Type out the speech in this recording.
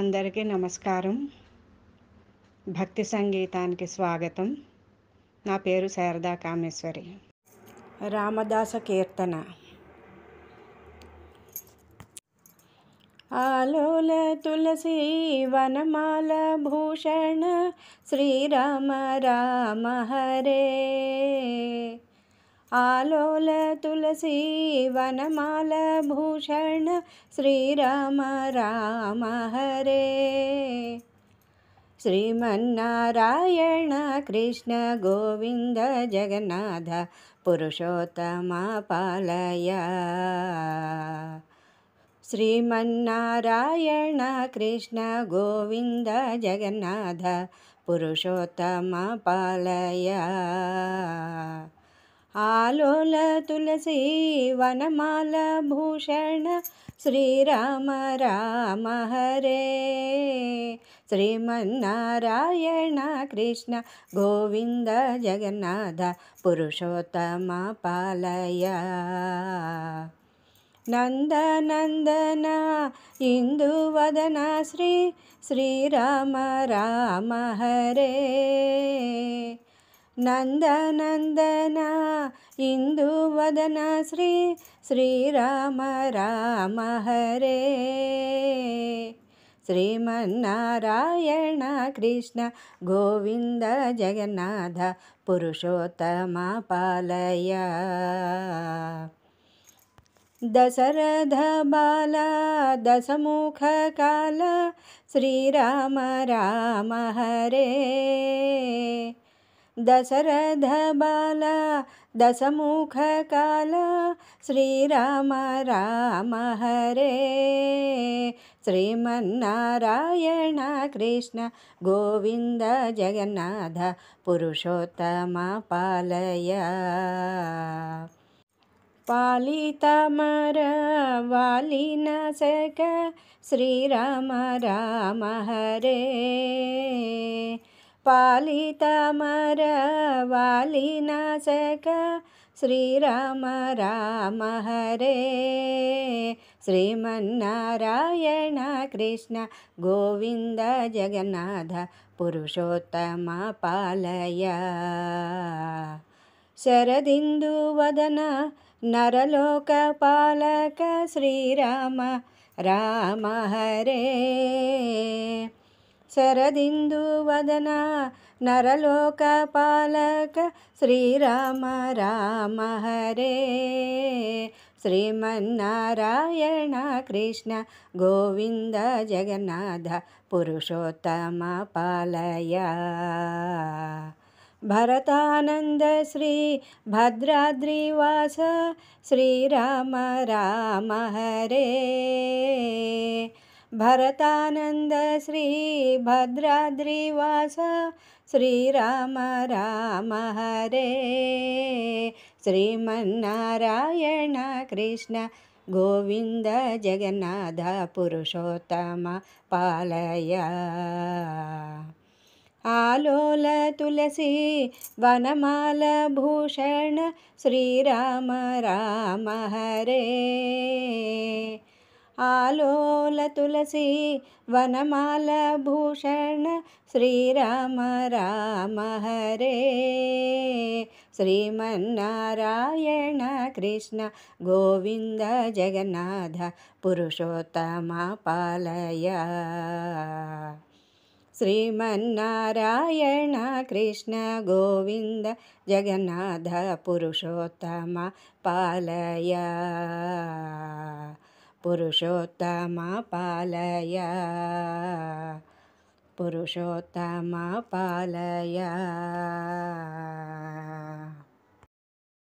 అందరికీ నమస్కారం భక్తి సంగీతానికి స్వాగతం నా పేరు శారదా కామేశ్వరి రామదాస కీర్తన ఆలోల తులసి వనమాల భూషణ శ్రీరామ రామ హరే आलोलतुलसीवनमालभूषण श्रीराम राम हरे श्रीमन्नारायण कृष्ण कृष्णगोविन्दजगन्नाथ पुरुषोत्तम पालय श्रीमन्नारायण कृष्ण कृष्णगोविन्दजगन्नाथ पुरुषोत्तम पालय आलोलतुलसी भूषण श्रीराम राम हरे श्रीमन्नारायण कृष्ण जगन्नाथ पुरुषोत्तम पालय नन्दनन्दना इन्दुवदन श्री श्रीराम राम हरे नन्दनन्दना इन्दुवदन श्री श्रीराम राम हरे श्रीमन्नारायण कृष्ण गोविन्द जगन्नाथ पुरुषोत्तम पालय दशमुख काल श्रीराम राम हरे दशरथबाला दशमुखकाला श्रीराम राम हरे श्रीमन्नारायण कृष्ण गोविन्द जगन्नाथ पुरुषोत्तम पालय पालितमर सक श्रीराम राम हरे पालितमरवालिनाशक श्रीराम राम रे श्रीमन्नारायण कृष्ण गोविन्दजगन्नाथ पुरुषोत्तम पालय शरदिन्दुवदन नरलोकपालक श्रीराम राम शरदिन्दुवदना नरलोकपालक श्रीराम राम हरे श्रीमन्नारायण कृष्ण गोविन्द पुरुषोत्तम पुरुषोत्तमपालय भरतानन्द भद्राद्रिवास श्रीराम राम हरे भरतानन्द श्रीभद्राद्रिवास श्रीराम राम हरे श्रीमन्नारायण कृष्ण जगन्नाथ पुरुषोत्तम पालय वनमाल वनमालभूषण श्रीराम राम हरे आलोलतुलसी वनमालभूषण श्रीराम राम हरे श्रीमन्नारायण कृष्ण गोविन्द जगन्नाथ पुरुषोत्तम पालय श्रीमन्नारायण कृष्ण गोविन्द जगन्नाथ पुरुषोत्तम पालय పురుషోత్తమ పాలయ పురుషోత్తమ పాలయ